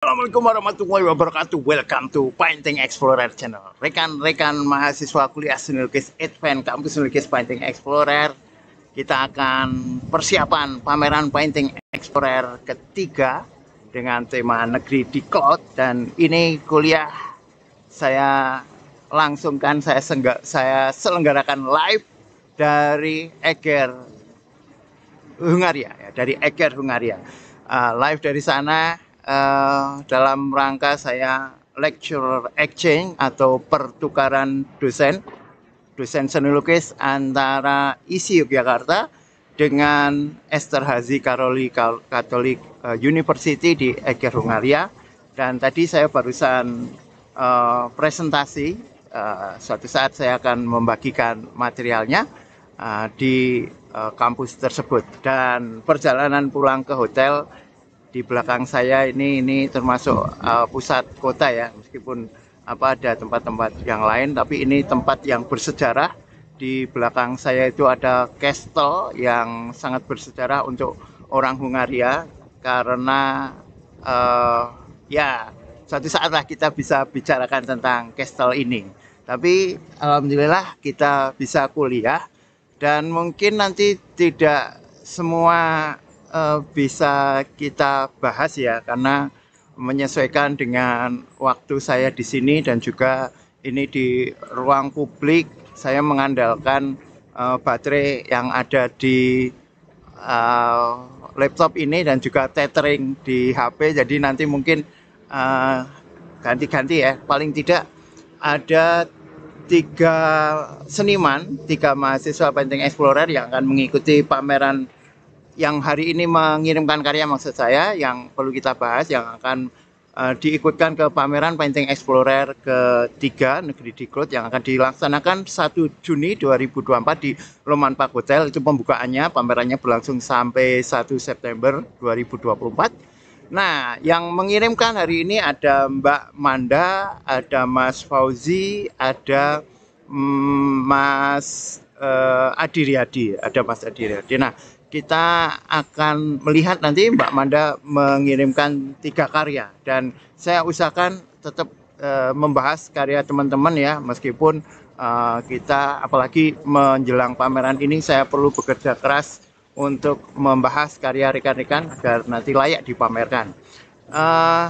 Assalamualaikum warahmatullahi wabarakatuh. Welcome to Painting Explorer Channel. Rekan-rekan mahasiswa kuliah seni lukis Advent Kampus Seni Lukis Painting Explorer, kita akan persiapan pameran Painting Explorer ketiga dengan tema negeri di cloud dan ini kuliah saya langsungkan saya sengga, saya selenggarakan live dari Eger Hungaria ya, dari Eger Hungaria. Uh, live dari sana Eh, dalam rangka saya lecturer exchange atau pertukaran dosen dosen seni lukis antara ISI Yogyakarta dengan Esther Hazi Karoli Katolik eh, University di Eger Hungaria dan tadi saya barusan uh, presentasi uh, suatu saat saya akan membagikan materialnya uh, di uh, kampus tersebut dan perjalanan pulang ke hotel di belakang saya ini ini termasuk uh, pusat kota ya meskipun apa ada tempat-tempat yang lain tapi ini tempat yang bersejarah di belakang saya itu ada kastel yang sangat bersejarah untuk orang Hungaria karena uh, ya suatu saatlah kita bisa bicarakan tentang kastel ini tapi alhamdulillah kita bisa kuliah dan mungkin nanti tidak semua Eh, bisa kita bahas ya karena menyesuaikan dengan waktu saya di sini dan juga ini di ruang publik saya mengandalkan uh, baterai yang ada di uh, laptop ini dan juga tethering di HP jadi nanti mungkin ganti-ganti uh, ya paling tidak ada tiga seniman, tiga mahasiswa Penting Explorer yang akan mengikuti pameran yang hari ini mengirimkan karya maksud saya yang perlu kita bahas yang akan uh, diikutkan ke pameran Painting Explorer ketiga negeri Diklot yang akan dilaksanakan 1 Juni 2024 di Roman Park Hotel itu pembukaannya pamerannya berlangsung sampai 1 September 2024 Nah, yang mengirimkan hari ini ada Mbak Manda, ada Mas Fauzi, ada mm, Mas uh, eh, Adiriadi, ada Mas Adiriadi. Nah, kita akan melihat nanti Mbak Manda mengirimkan tiga karya dan saya usahakan tetap e, membahas karya teman-teman ya meskipun e, kita apalagi menjelang pameran ini saya perlu bekerja keras untuk membahas karya rekan-rekan agar nanti layak dipamerkan. e,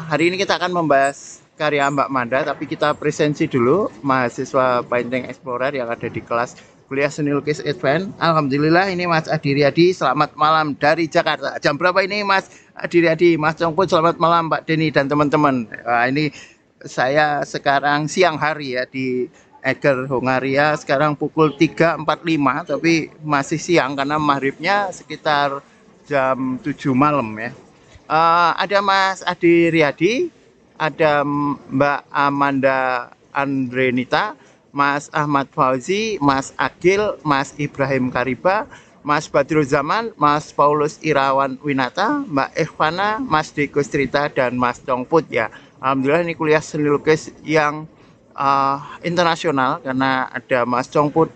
hari ini kita akan membahas karya Mbak Manda tapi kita presensi dulu mahasiswa Painting Explorer yang ada di kelas kuliah seni lukis Advent. Alhamdulillah ini Mas Adiriadi selamat malam dari Jakarta. Jam berapa ini Mas Adiriadi? Mas Congpun selamat malam Pak Deni dan teman-teman. Nah, ini saya sekarang siang hari ya di Eger Hungaria sekarang pukul 3.45 tapi masih siang karena maghribnya sekitar jam 7 malam ya. Uh, ada Mas Adi Riyadi, ada Mbak Amanda Andrenita, Mas Ahmad Fauzi, Mas Akil, Mas Ibrahim Kariba, Mas Badrul Zaman, Mas Paulus Irawan Winata, Mbak Evana, Mas Diko Strita, dan Mas Dongput ya. Alhamdulillah ini kuliah seni lukis yang uh, internasional karena ada Mas Dongput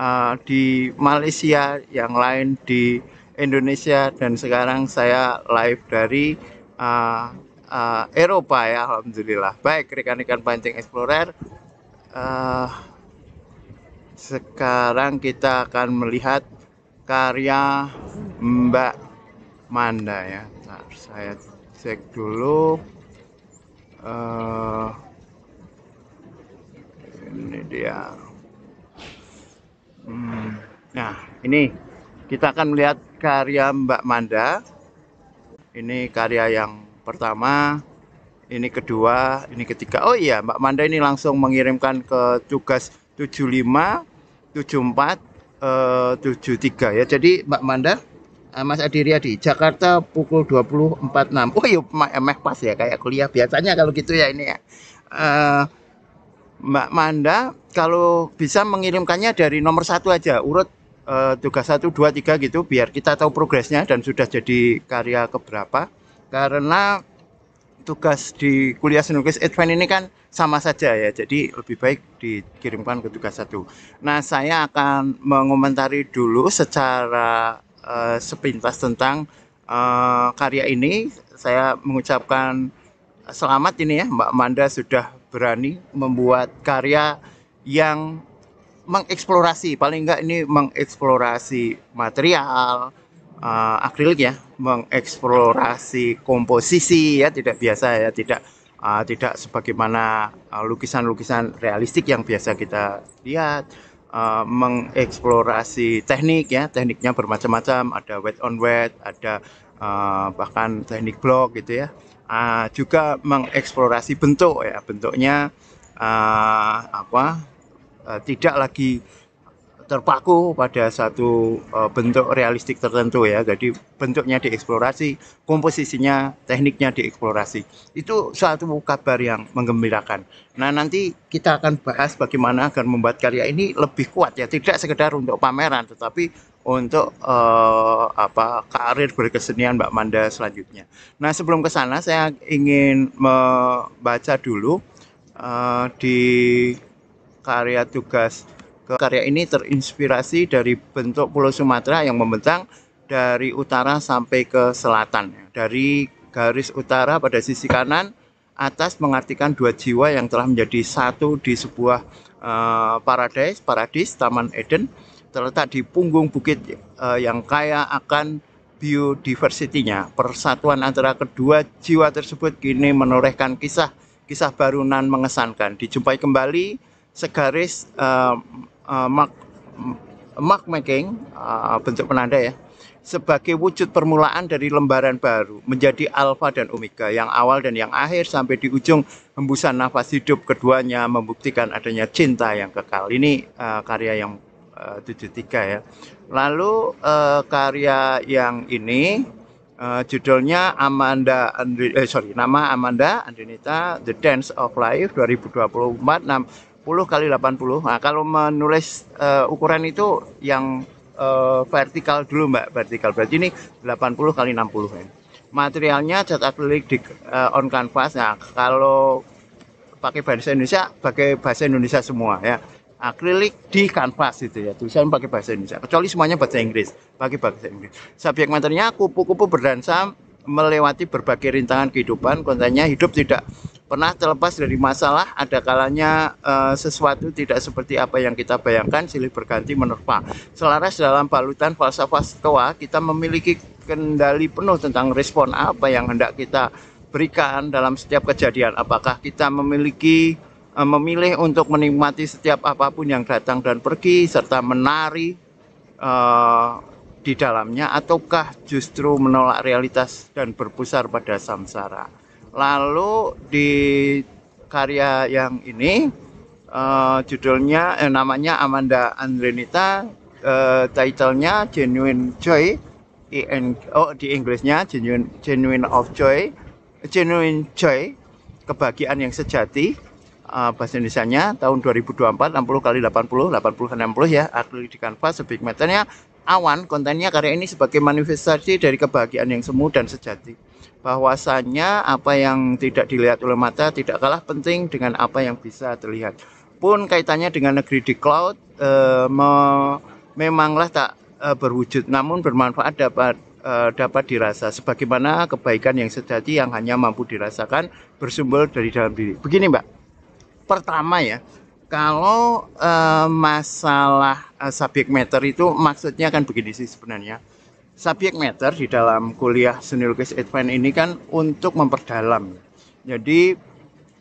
uh, di Malaysia, yang lain di Indonesia, dan sekarang saya live dari uh, uh, Eropa ya Alhamdulillah. Baik rekan-rekan Pancing Explorer, uh, sekarang kita akan melihat karya Mbak Manda ya. Nah, saya cek dulu. Uh, ini dia. Hmm. Nah, ini kita akan melihat karya Mbak Manda. Ini karya yang pertama ini kedua, ini ketiga. Oh iya, Mbak Manda ini langsung mengirimkan ke tugas 75, 74, eh, 73 ya. Jadi Mbak Manda, eh, Mas di Jakarta pukul 24.6. Oh iya, emeh pas ya kayak kuliah biasanya kalau gitu ya ini ya. Eh, Mbak Manda kalau bisa mengirimkannya dari nomor satu aja, urut eh, tugas 1, 2, 3 gitu biar kita tahu progresnya dan sudah jadi karya keberapa. Karena tugas di kuliah seni lukis edvan ini kan sama saja ya, jadi lebih baik dikirimkan ke tugas satu. Nah, saya akan mengomentari dulu secara uh, sepintas tentang uh, karya ini. Saya mengucapkan selamat ini ya, Mbak Manda sudah berani membuat karya yang mengeksplorasi, paling enggak ini mengeksplorasi material, uh, eh, akrilik ya mengeksplorasi komposisi ya tidak biasa ya tidak uh, tidak sebagaimana eh, lukisan-lukisan uh, realistik yang biasa kita lihat uh, mengeksplorasi teknik ya tekniknya bermacam-macam ada wet on wet ada uh, bahkan teknik blok gitu ya uh, juga mengeksplorasi bentuk ya bentuknya uh, apa uh, tidak lagi terpaku pada satu uh, bentuk realistik tertentu ya. Jadi bentuknya dieksplorasi, komposisinya, tekniknya dieksplorasi. Itu suatu kabar yang menggembirakan. Nah, nanti kita akan bahas bagaimana agar membuat karya ini lebih kuat ya, tidak sekedar untuk pameran tetapi untuk uh, apa karir berkesenian Mbak Manda selanjutnya. Nah, sebelum ke sana saya ingin membaca dulu uh, di karya tugas Karya ini terinspirasi dari bentuk Pulau Sumatera yang membentang dari utara sampai ke selatan. Dari garis utara pada sisi kanan, atas mengartikan dua jiwa yang telah menjadi satu di sebuah uh, paradis, paradis Taman Eden, terletak di punggung bukit uh, yang kaya akan biodiversitinya. Persatuan antara kedua jiwa tersebut kini menorehkan kisah kisah barunan mengesankan. Dijumpai kembali segaris uh, Uh, mark mark making uh, bentuk penanda ya sebagai wujud permulaan dari lembaran baru menjadi alfa dan omega yang awal dan yang akhir sampai di ujung hembusan nafas hidup keduanya membuktikan adanya cinta yang kekal ini uh, karya yang uh, 73 ya lalu uh, karya yang ini uh, judulnya Amanda Andri, eh, sorry nama Amanda Andrinita The Dance of Life 2024 6 kali 80. Nah, kalau menulis uh, ukuran itu yang uh, vertikal dulu Mbak, vertikal. Berarti ini 80 kali 60 ya. Materialnya cat akrilik di uh, on canvas. Nah, kalau pakai bahasa Indonesia, pakai bahasa Indonesia semua ya. Akrilik di kanvas itu ya, tulisan pakai bahasa Indonesia. Kecuali semuanya bahasa Inggris, pakai bahasa Inggris. Subjek materinya kupu-kupu berdansa melewati berbagai rintangan kehidupan kontennya hidup tidak pernah terlepas dari masalah ada kalanya uh, sesuatu tidak seperti apa yang kita bayangkan silih berganti menerpa selaras dalam balutan falsafah stoa kita memiliki kendali penuh tentang respon apa yang hendak kita berikan dalam setiap kejadian apakah kita memiliki uh, memilih untuk menikmati setiap apapun yang datang dan pergi serta menari uh, di dalamnya ataukah justru menolak realitas dan berpusar pada samsara. Lalu di karya yang ini uh, judulnya eh, namanya Amanda Andrenita, uh, titlenya Genuine Joy, in, oh di Inggrisnya Genuine Genuine of Joy, Genuine Joy, kebahagiaan yang sejati uh, bahasa indonesia tahun 2024 60 kali 80 80 60 ya akrilik di kanvas awan kontennya karya ini sebagai manifestasi dari kebahagiaan yang semu dan sejati bahwasannya apa yang tidak dilihat oleh mata tidak kalah penting dengan apa yang bisa terlihat pun kaitannya dengan negeri di cloud e, me, memanglah tak e, berwujud namun bermanfaat dapat e, dapat dirasa sebagaimana kebaikan yang sejati yang hanya mampu dirasakan bersumber dari dalam diri begini mbak pertama ya kalau uh, masalah uh, eh, subjek meter itu maksudnya kan begini sih sebenarnya. Subjek meter di dalam kuliah seni lukis advance ini kan untuk memperdalam. Jadi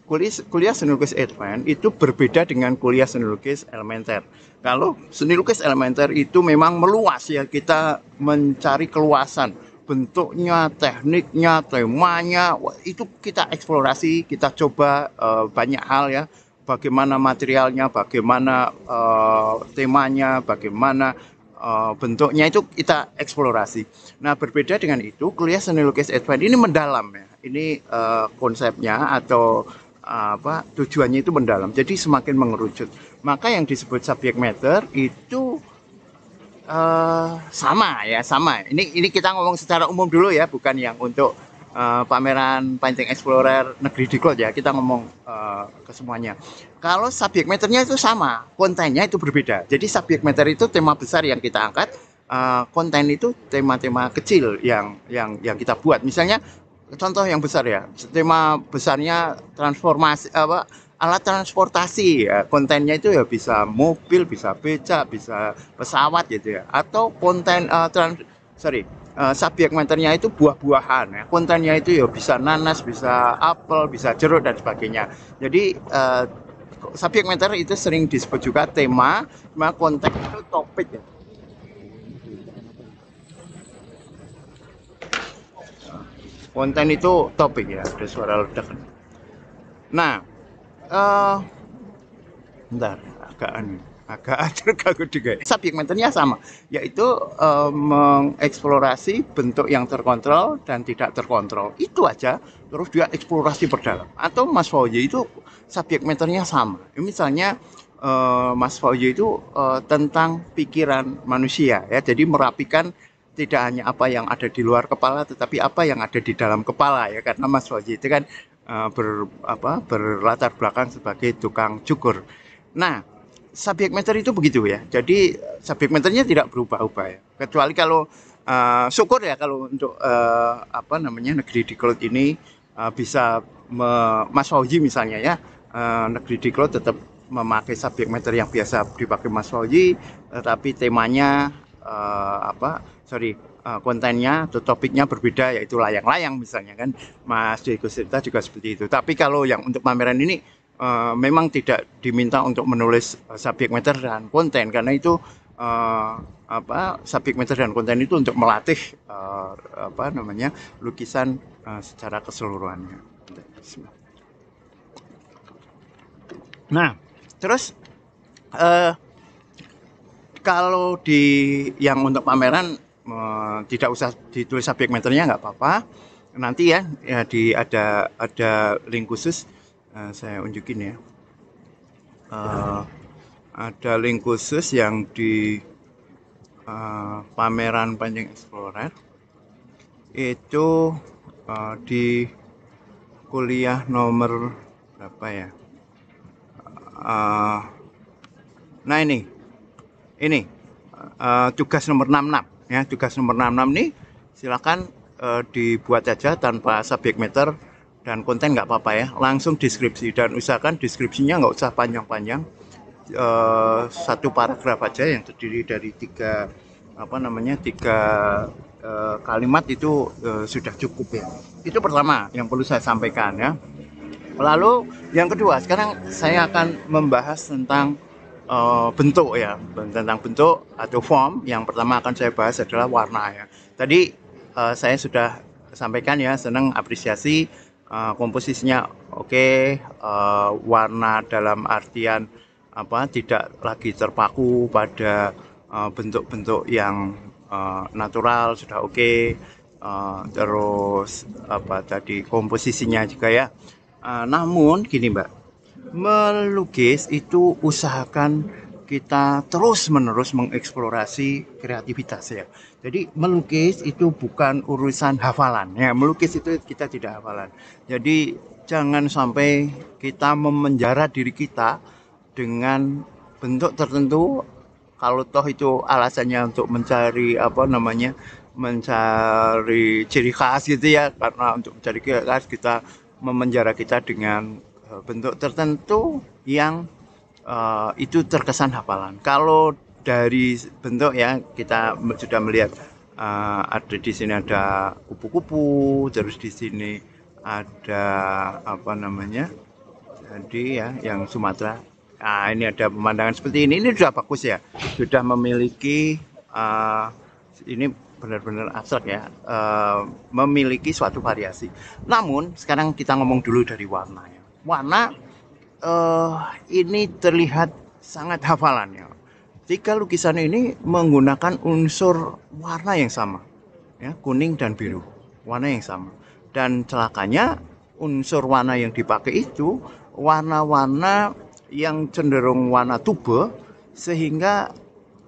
kuliah, kuliah seni lukis advance itu berbeda dengan kuliah seni lukis elementer. Kalau seni lukis elementer itu memang meluas ya kita mencari keluasan bentuknya, tekniknya, temanya itu kita eksplorasi, kita coba uh, banyak hal ya bagaimana materialnya, bagaimana uh, temanya, bagaimana uh, bentuknya itu kita eksplorasi. Nah berbeda dengan itu, kuliah seni lukis advance ini mendalam ya. Ini uh, konsepnya atau uh, apa tujuannya itu mendalam. Jadi semakin mengerucut. Maka yang disebut subject matter itu uh, sama ya sama. Ini ini kita ngomong secara umum dulu ya, bukan yang untuk Eh, pameran Pancing Explorer negeri di ya kita ngomong uh, ke semuanya kalau subjek meternya itu sama kontennya itu berbeda jadi subjek meter itu tema besar yang kita angkat uh, konten itu tema-tema kecil yang yang yang kita buat misalnya contoh yang besar ya tema besarnya transformasi apa alat transportasi ya. kontennya itu ya bisa mobil bisa becak bisa pesawat gitu ya atau konten uh, trans sorry Eh, subjek materinya itu buah-buahan ya. kontennya itu ya bisa nanas bisa apel bisa jeruk dan sebagainya jadi uh, eh, subjek itu sering disebut juga tema cuma konteks itu topik ya konten itu topik ya ada suara ledakan nah uh, bentar agak aneh agak terganggu juga. Subjekmenternya sama, yaitu e, mengeksplorasi bentuk yang terkontrol dan tidak terkontrol. Itu aja, terus dia eksplorasi berdalam. Atau Mas Fauji itu subjekmenternya sama. Misalnya e, Mas Fauji itu e, tentang pikiran manusia, ya. Jadi merapikan tidak hanya apa yang ada di luar kepala, tetapi apa yang ada di dalam kepala, ya. Karena Mas Fauji itu kan ber apa berlatar belakang sebagai tukang cukur. Nah, subjek matter itu begitu ya. Jadi eh, subjek matternya tidak berubah-ubah ya. Kecuali kalau uh, syukur ya kalau untuk uh, apa namanya negeri di cloud ini uh, bisa me, Mas Fauji misalnya ya uh, negeri di cloud tetap memakai subjek matter yang biasa dipakai Mas Fauji, tetapi temanya uh, apa? Sorry, kontennya atau topiknya berbeda yaitu layang-layang misalnya kan Mas Diego Sirta juga seperti itu tapi kalau yang untuk pameran ini uh, memang tidak diminta untuk menulis eh, subjek meter dan konten karena itu uh, apa subjek meter dan konten itu untuk melatih uh, apa namanya lukisan uh, secara keseluruhannya. Nah, terus uh, kalau di yang untuk pameran tidak usah ditulis subjek meternya nggak apa-apa. Nanti ya, ya di ada ada link khusus Eh, saya unjukin ya uh, ada link khusus yang di uh, pameran Panjang Explorer itu uh, di kuliah nomor berapa ya uh, nah ini ini uh, tugas nomor 66 ya tugas nomor 66 nih silakan uh, dibuat aja tanpa subjek meter dan konten nggak apa-apa ya langsung deskripsi dan usahakan deskripsinya nggak usah panjang-panjang e, satu paragraf aja yang terdiri dari tiga apa namanya tiga e, kalimat itu e, sudah cukup ya itu pertama yang perlu saya sampaikan ya lalu yang kedua sekarang saya akan membahas tentang e, bentuk ya tentang bentuk atau form yang pertama akan saya bahas adalah warna ya tadi e, saya sudah sampaikan ya senang apresiasi Eh, komposisinya oke okay, uh, eh, warna dalam artian apa tidak lagi terpaku pada eh, bentuk-bentuk uh, yang uh, natural sudah oke okay, uh, terus apa tadi komposisinya juga ya uh, namun gini mbak melukis itu usahakan kita terus-menerus mengeksplorasi kreativitas ya. Jadi melukis itu bukan urusan hafalan ya. Melukis itu kita tidak hafalan. Jadi jangan sampai kita memenjara diri kita dengan bentuk tertentu kalau toh itu alasannya untuk mencari apa namanya? mencari ciri khas gitu ya karena untuk mencari ciri khas kita memenjara kita dengan eh, bentuk tertentu yang Eh, itu terkesan hafalan. Kalau dari bentuk ya kita sudah melihat uh, ada di sini ada kupu-kupu, terus di sini ada apa namanya tadi ya yang Sumatera. Nah, ini ada pemandangan seperti ini. Ini sudah bagus ya, sudah memiliki uh, ini benar-benar abstrak ya, uh, memiliki suatu variasi. Namun sekarang kita ngomong dulu dari warna ya. Warna uh, ini terlihat sangat hafalannya. Tiga lukisan ini menggunakan unsur warna yang sama, ya kuning dan biru, warna yang sama. Dan celakanya unsur warna yang dipakai itu warna-warna yang cenderung warna tube sehingga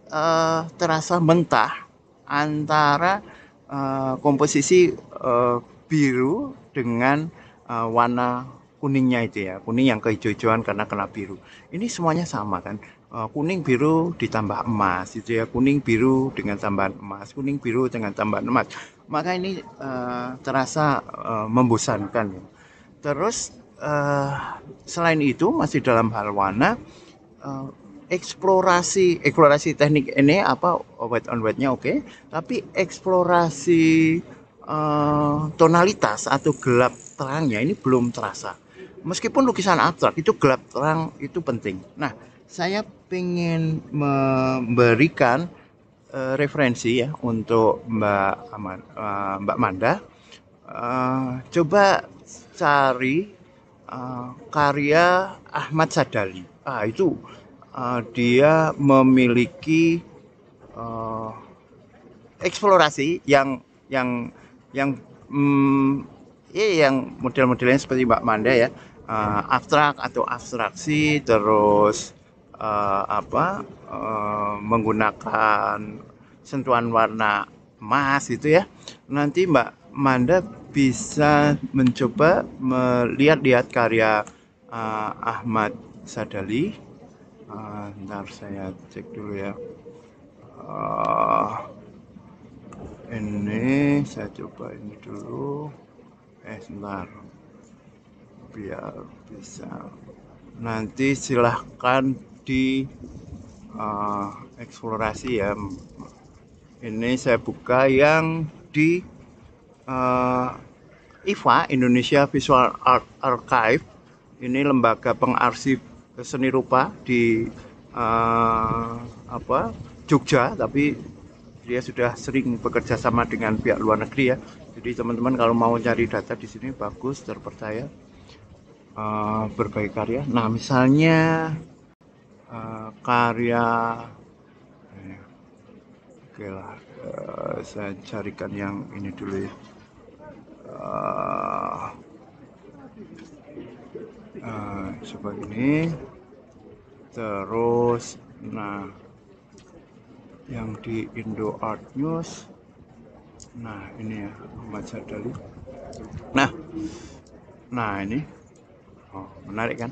uh, terasa mentah antara uh, komposisi uh, biru dengan uh, warna kuningnya itu ya kuning yang kehijau-hijauan karena kena biru ini semuanya sama kan e, kuning biru ditambah emas itu ya kuning biru dengan tambahan emas kuning biru dengan tambahan emas maka ini uh, terasa uh, membosankan ya. terus uh, selain itu masih dalam hal warna uh, eksplorasi eksplorasi teknik ini apa white on white-nya oke okay, tapi eksplorasi uh, tonalitas atau gelap terangnya ini belum terasa meskipun lukisan abstrak itu gelap terang itu penting. Nah, saya ingin memberikan uh, referensi ya untuk Mbak Aman, uh, Mbak Manda. Uh, coba cari uh, karya Ahmad Sadali. Ah itu uh, dia memiliki uh, eksplorasi yang yang yang mm, Iya, yang model-modelnya seperti Mbak Manda ya uh, abstrak atau abstraksi terus uh, apa uh, menggunakan sentuhan warna emas itu ya nanti Mbak Manda bisa mencoba melihat-lihat karya uh, Ahmad Sadali uh, ntar saya cek dulu ya uh, ini saya coba ini dulu eh sebentar biar bisa nanti silahkan di uh, eksplorasi ya ini saya buka yang di uh, eh, IVA Indonesia Visual Art Archive ini lembaga pengarsip seni rupa di uh, apa Jogja tapi dia sudah sering bekerja sama dengan pihak luar negeri ya jadi teman-teman kalau mau cari data di sini bagus terpercaya uh, berbagai karya. Nah, misalnya uh, karya eh, Oke lah, uh, saya carikan yang ini dulu ya. Uh, uh, coba ini, terus, nah, yang di Indo Art News, nah ini ya membaca dari. Nah, nah ini Oh, menarik kan?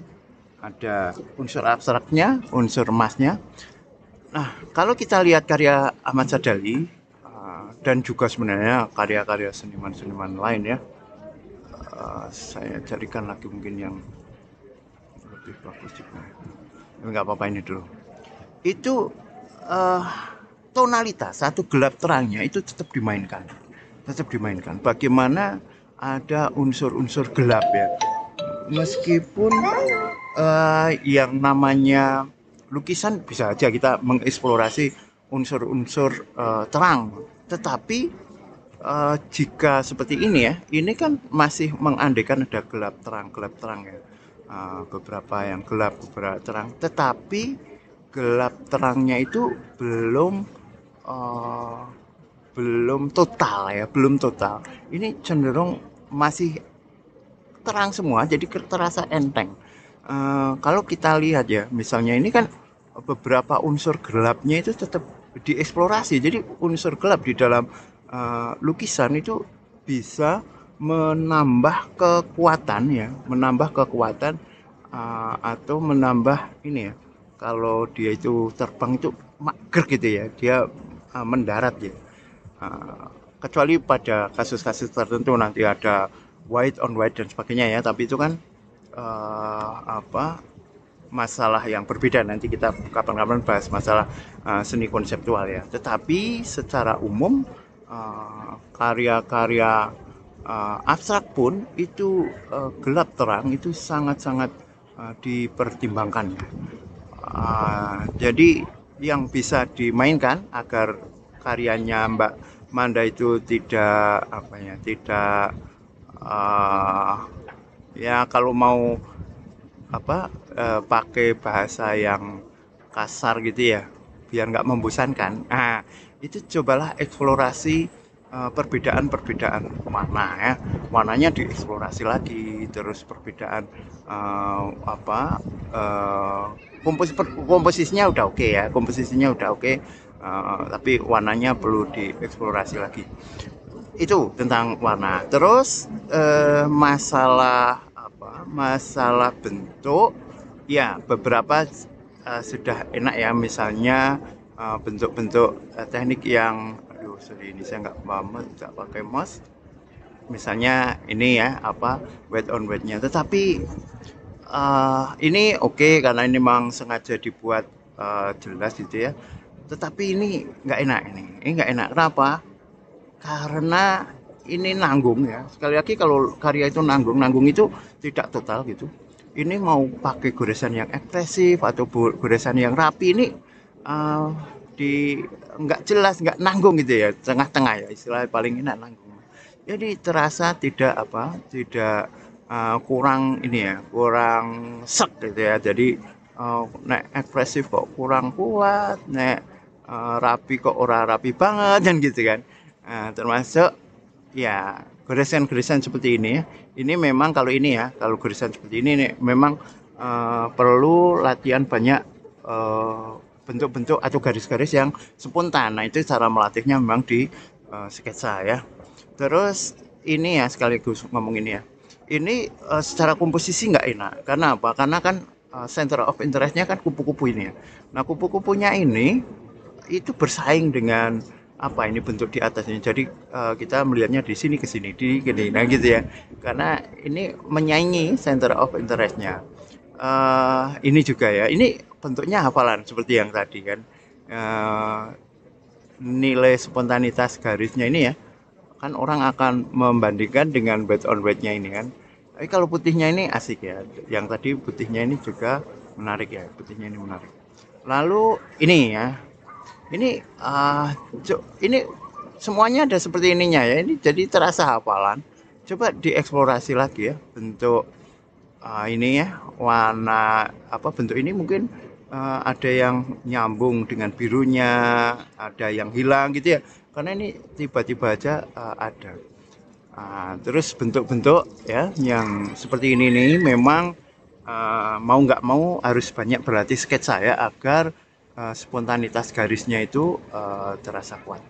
Ada unsur abstraknya, unsur emasnya. Nah, kalau kita lihat karya Ahmad Sadali uh, dan juga sebenarnya karya-karya seniman-seniman lain ya, uh, saya carikan lagi mungkin yang lebih bagus juga. Tapi nggak apa-apa ini dulu. Itu uh, tonalitas satu gelap terangnya itu tetap dimainkan, tetap dimainkan. Bagaimana ada unsur-unsur gelap ya meskipun uh, yang namanya lukisan bisa aja kita mengeksplorasi unsur-unsur uh, terang, tetapi uh, jika seperti ini ya, ini kan masih mengandekan ada gelap terang, gelap terang ya, uh, beberapa yang gelap, beberapa terang, tetapi gelap terangnya itu belum uh, belum total ya, belum total. Ini cenderung masih terang semua jadi terasa enteng uh, kalau kita lihat ya misalnya ini kan beberapa unsur gelapnya itu tetap dieksplorasi jadi unsur gelap di dalam uh, lukisan itu bisa menambah kekuatan ya menambah kekuatan uh, atau menambah ini ya kalau dia itu terbang itu mager gitu ya dia uh, mendarat ya uh, kecuali pada kasus-kasus tertentu nanti ada white on white dan sebagainya ya tapi itu kan uh, apa masalah yang berbeda nanti kita kapan-kapan bahas masalah uh, seni konseptual ya tetapi secara umum eh, karya-karya uh, uh, abstrak pun itu uh, gelap terang itu sangat-sangat uh, dipertimbangkan uh, jadi yang bisa dimainkan agar karyanya Mbak Manda itu tidak apa ya tidak uh, ya kalau mau apa uh, pakai bahasa yang kasar gitu ya biar nggak membosankan nah itu cobalah eksplorasi eh, perbedaan-perbedaan uh, warna ya warnanya dieksplorasi lagi terus perbedaan uh, apa uh, kompos komposisinya udah oke okay ya komposisinya udah oke okay, uh, tapi warnanya perlu dieksplorasi lagi itu tentang warna terus eh, masalah apa masalah bentuk ya beberapa eh, sudah enak ya misalnya eh, bentuk-bentuk eh, teknik yang aduh sorry ini saya nggak paham nggak pakai mouse misalnya ini ya apa wet on wetnya tetapi eh, ini oke okay, karena ini memang sengaja dibuat eh, jelas gitu ya tetapi ini nggak enak ini ini nggak enak kenapa karena ini nanggung ya sekali lagi kalau karya itu nanggung nanggung itu tidak total gitu ini mau pakai goresan yang ekspresif atau goresan yang rapi ini uh, di nggak jelas nggak nanggung gitu ya tengah-tengah ya istilah paling enak nanggung jadi terasa tidak apa tidak uh, kurang ini ya kurang sek gitu ya jadi uh, nek ekspresif kok kurang kuat nek uh, rapi kok ora rapi banget dan gitu kan Nah, termasuk ya goresan-goresan seperti ini ya. Ini memang kalau ini ya, kalau goresan seperti ini nih, memang uh, perlu latihan banyak eh, bentuk-bentuk uh, atau garis-garis yang spontan. Nah, itu cara melatihnya memang di uh, sketsa ya. Terus ini ya sekaligus ngomong ini ya. Ini uh, secara komposisi nggak enak. Karena apa? Karena kan uh, center of interestnya kan kupu-kupu ini ya. Nah, kupu-kupunya ini itu bersaing dengan apa ini bentuk di atasnya jadi uh, kita melihatnya di sini ke sini di gini nah gitu ya karena ini menyaingi center of interestnya uh, ini juga ya ini bentuknya hafalan seperti yang tadi kan uh, nilai spontanitas garisnya ini ya kan orang akan membandingkan dengan bed on bednya ini kan tapi kalau putihnya ini asik ya yang tadi putihnya ini juga menarik ya putihnya ini menarik lalu ini ya ini uh, ini semuanya ada seperti ininya ya ini jadi terasa hafalan coba dieksplorasi lagi ya bentuk uh, ini ya warna apa bentuk ini mungkin uh, ada yang nyambung dengan birunya ada yang hilang gitu ya karena ini tiba-tiba aja uh, ada uh, terus bentuk-bentuk ya yang seperti ini nih memang uh, mau nggak mau harus banyak berlatih sketsa ya agar Eh, spontanitas garisnya itu uh, terasa kuat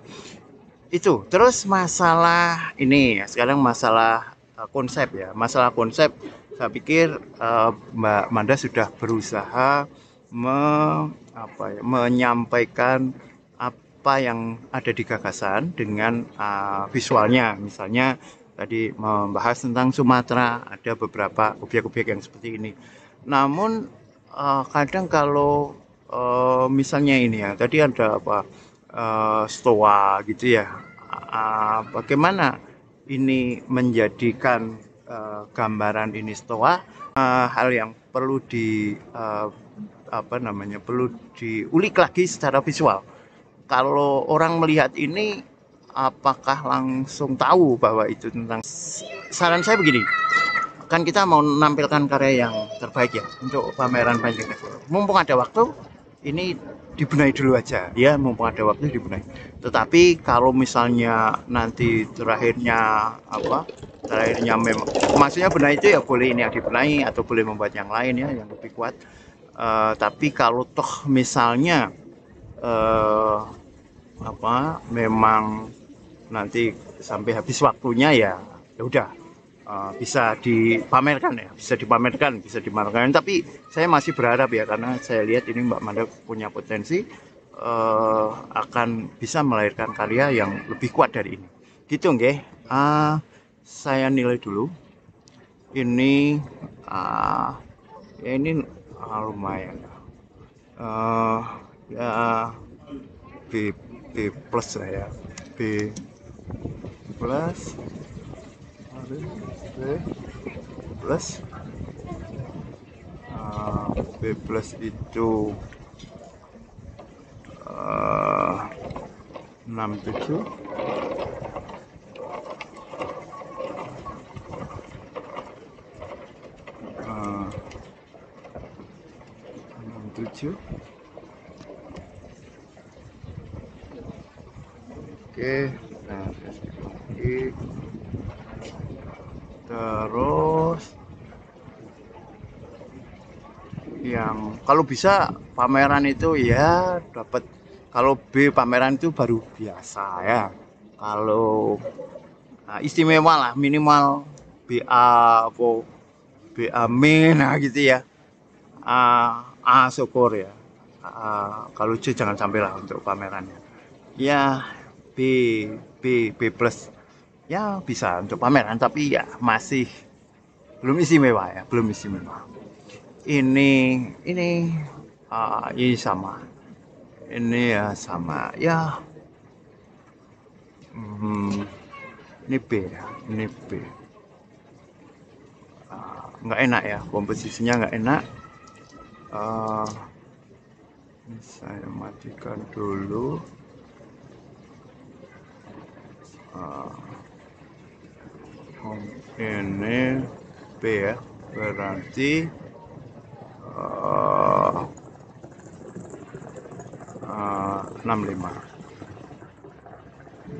itu terus masalah ini sekarang masalah uh, konsep ya masalah konsep saya pikir uh, Mbak Manda sudah berusaha me, apa ya, menyampaikan apa yang ada di gagasan dengan uh, visualnya misalnya tadi membahas tentang Sumatera ada beberapa objek-objek yang seperti ini namun uh, kadang kalau uh, misalnya ini ya tadi ada apa uh, stoa gitu ya uh, bagaimana ini menjadikan uh, gambaran ini stoa uh, hal yang perlu di uh, apa namanya perlu diulik lagi secara visual kalau orang melihat ini apakah langsung tahu bahwa itu tentang saran saya begini kan kita mau menampilkan karya yang terbaik ya untuk pameran Banjarnegara mumpung ada waktu ini dibenahi dulu aja ya mumpung ada waktu dibenahi tetapi kalau misalnya nanti terakhirnya apa terakhirnya memang maksudnya benahi itu ya boleh ini dibenahi atau boleh membuat yang lain ya yang lebih kuat uh, tapi kalau toh misalnya uh, apa memang nanti sampai habis waktunya ya ya udah Eh, bisa dipamerkan ya, bisa dipamerkan, bisa dipamerkan. Tapi saya masih berharap ya karena saya lihat ini Mbak Manda punya potensi uh, akan bisa melahirkan karya yang lebih kuat dari ini. Gitu nggih. Uh, saya nilai dulu. Ini uh, ya ini uh, lumayan. Uh, ya B B plus lah ya. B plus B plus ah, B plus itu ah, enam tujuh ah, enam tujuh oke kalau bisa pameran itu ya dapat kalau B pameran itu baru biasa ya kalau nah, istimewa lah minimal BA apa BA min nah, gitu ya A, A syukur ya A, kalau C jangan sampai lah untuk pamerannya ya B B B plus ya bisa untuk pameran tapi ya masih belum istimewa ya belum istimewa ini ini uh, ini sama ini ya sama ya hmm, ini B ya ini B ah, nggak enak ya komposisinya nggak enak uh, saya matikan dulu uh, ini B ya berarti 65 eh,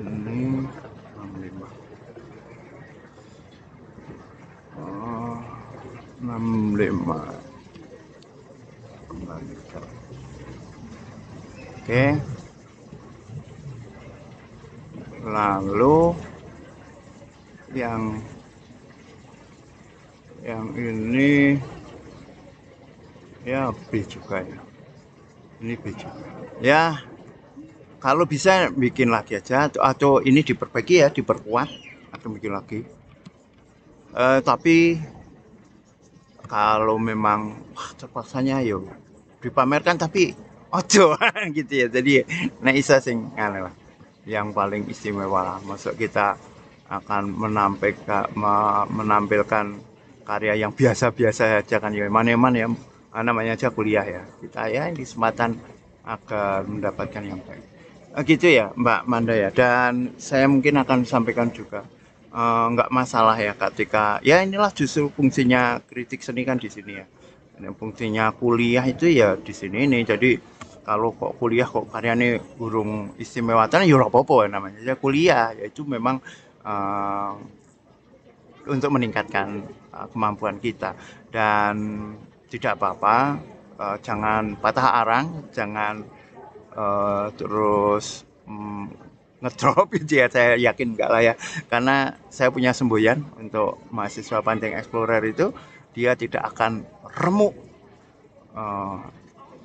eh, ini 65 uh, 65 kembalikan oke okay. juga ya ini biji ya kalau bisa bikin lagi aja atau, ini diperbaiki ya diperkuat atau bikin lagi Eh, tapi kalau memang terpaksanya yo ya, dipamerkan tapi ojo gitu ya jadi nah isa sing lah yang paling istimewa lah masuk kita akan menampilkan menampilkan karya yang biasa-biasa aja kan ya Mana-mana ya Ah, namanya aja kuliah ya kita ya ini kesempatan agar mendapatkan yang baik ah, gitu ya Mbak Manda ya dan saya mungkin akan sampaikan juga uh, masalah ya ketika ya inilah justru fungsinya kritik seni kan di sini ya dan fungsinya kuliah itu ya di sini ini jadi kalau kok kuliah kok karyanya burung istimewa tanah ya apa ya namanya ya kuliah ya itu memang uh, untuk meningkatkan uh, kemampuan kita dan tidak apa-apa uh, jangan patah arang jangan uh, terus um, ngedrop gitu ya saya yakin enggak lah ya karena saya punya semboyan untuk mahasiswa Panting Explorer itu dia tidak akan remuk uh,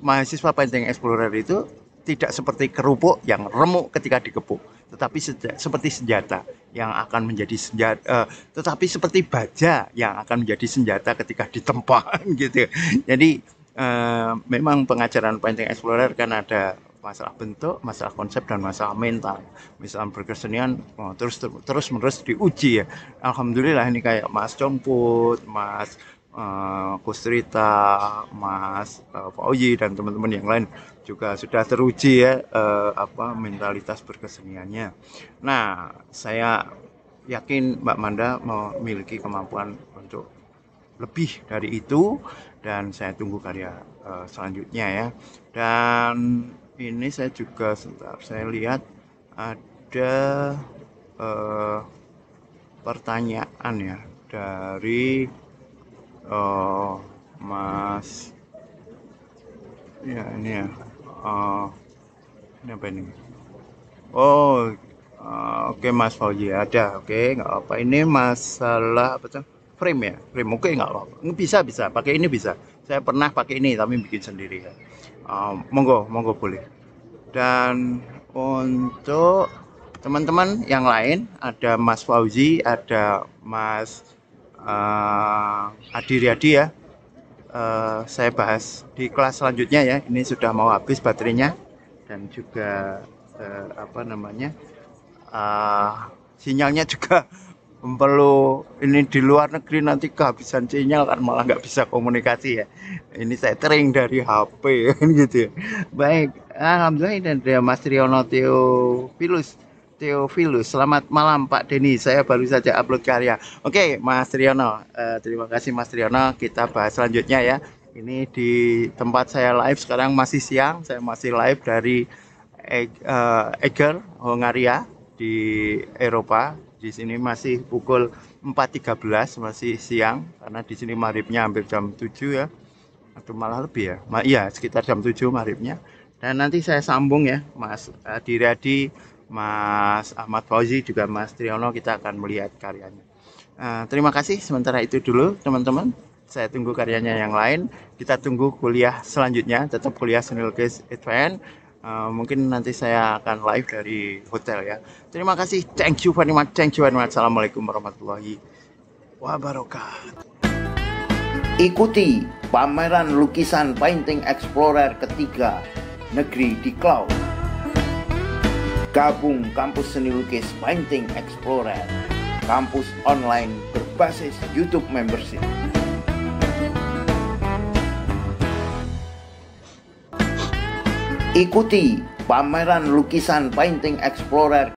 mahasiswa Panting Explorer itu tidak seperti kerupuk yang remuk ketika dikepuk tetapi seperti senjata yang akan menjadi senjata, uh, tetapi seperti baja yang akan menjadi senjata ketika ditempa gitu. Jadi uh, memang pengajaran Painting Explorer kan ada masalah bentuk, masalah konsep dan masalah mental. Misalnya berkesenian oh, terus terus menerus diuji ya. Alhamdulillah ini kayak Mas Comput, Mas uh, eh, Kustrita, Mas uh, Fauji dan teman-teman yang lain juga sudah teruji ya eh, apa mentalitas berkeseniannya. Nah, saya yakin Mbak Manda memiliki kemampuan untuk lebih dari itu dan saya tunggu karya eh, selanjutnya ya. Dan ini saya juga sebentar saya lihat ada eh, pertanyaan ya dari eh, Mas ya ini ya uh, ini apa ini oh uh, oke okay, Mas Fauzi ada oke okay, nggak apa ini masalah apa sih? frame ya frame oke okay, nggak apa, apa bisa bisa pakai ini bisa saya pernah pakai ini tapi bikin sendiri ya uh, monggo monggo boleh dan untuk teman-teman yang lain ada Mas Fauzi ada Mas uh, Adi Riyadi ya uh, saya bahas di kelas selanjutnya ya. Ini sudah mau habis baterainya dan juga uh, apa namanya uh, sinyalnya juga perlu ini di luar negeri nanti kehabisan sinyal kan malah nggak bisa komunikasi ya ini saya tering dari HP kan gitu ya. baik alhamdulillah ini dari Mas Riono Teo Pilus Theophilus. Selamat malam Pak Denny, saya baru saja upload karya. Oke, Mas Triyono, Eh, terima kasih Mas Triyono. Kita bahas selanjutnya ya. Ini di tempat saya live sekarang masih siang, saya masih live dari e Eger, Hongaria di Eropa. Di sini masih pukul 4.13, masih siang karena di sini maghribnya hampir jam 7 ya. Atau malah lebih ya. Ma iya, sekitar jam 7 maghribnya. Dan nanti saya sambung ya, Mas uh, Diradi Mas Ahmad Fauzi juga Mas Triono kita akan melihat karyanya. Uh, terima kasih sementara itu dulu teman-teman. Saya tunggu karyanya yang lain. Kita tunggu kuliah selanjutnya, tetap kuliah seni lukis Advent. Uh, mungkin nanti saya akan live dari hotel ya. Terima kasih. Thank you very much. Thank you very much. Assalamualaikum warahmatullahi wabarakatuh. Ikuti pameran lukisan Painting Explorer ketiga negeri di cloud. Gabung Kampus Seni Lukis Painting Explorer, kampus online berbasis YouTube membership. Ikuti pameran lukisan Painting Explorer